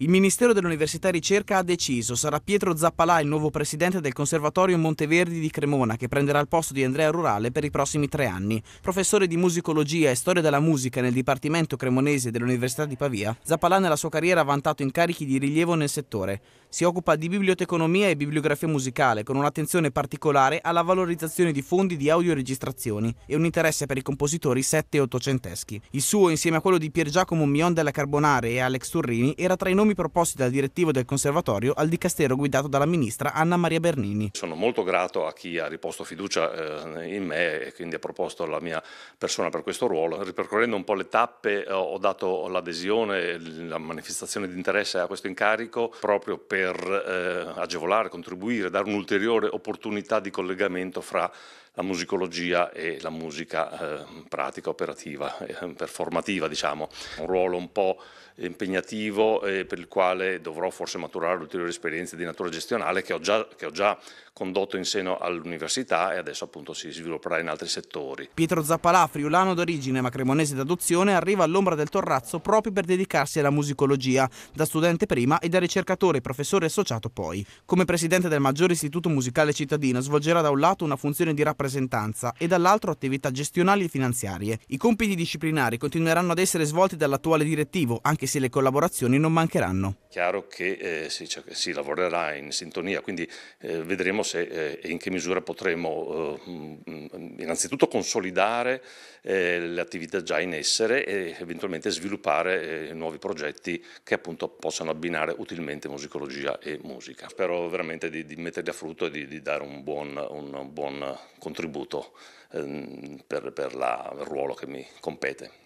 Il Ministero dell'Università e Ricerca ha deciso, sarà Pietro Zappalà il nuovo presidente del Conservatorio Monteverdi di Cremona che prenderà il posto di Andrea Rurale per i prossimi tre anni. Professore di musicologia e storia della musica nel Dipartimento Cremonese dell'Università di Pavia, Zappalà nella sua carriera ha vantato incarichi di rilievo nel settore. Si occupa di biblioteconomia e bibliografia musicale con un'attenzione particolare alla valorizzazione di fondi di audioregistrazioni e un interesse per i compositori sette e ottocenteschi. Il suo, insieme a quello di Pier Giacomo Mion della Carbonare e Alex Turrini, era tra i nomi nomi proposti dal direttivo del conservatorio al dicastero guidato dalla ministra Anna Maria Bernini. Sono molto grato a chi ha riposto fiducia eh, in me e quindi ha proposto la mia persona per questo ruolo. Ripercorrendo un po' le tappe eh, ho dato l'adesione, la manifestazione di interesse a questo incarico proprio per eh, agevolare, contribuire, dare un'ulteriore opportunità di collegamento fra la musicologia e la musica eh, pratica, operativa, eh, performativa, diciamo. Un ruolo un po' impegnativo eh, per il quale dovrò forse maturare ulteriori esperienze di natura gestionale che ho già, che ho già condotto in seno all'università e adesso appunto si svilupperà in altri settori. Pietro Zappalà, friulano d'origine ma cremonese d'adozione, arriva all'ombra del Torrazzo proprio per dedicarsi alla musicologia, da studente prima e da ricercatore e professore associato poi. Come presidente del maggior istituto musicale cittadino svolgerà da un lato una funzione di rappresentazione rappresentanza e dall'altro attività gestionali e finanziarie. I compiti disciplinari continueranno ad essere svolti dall'attuale direttivo, anche se le collaborazioni non mancheranno. Chiaro che eh, si, si, lavorerà in sintonia, quindi eh, vedremo se eh, e in che misura potremo eh, mm, mm, innanzitutto consolidare eh, le attività già in essere e eventualmente sviluppare nuovi progetti che appunto possano abbinare utilmente musicologia e musica. Spero veramente di, di metterli a frutto e di, di dare un buon, un buon contributo contributo ehm, per, per la, il ruolo che mi compete.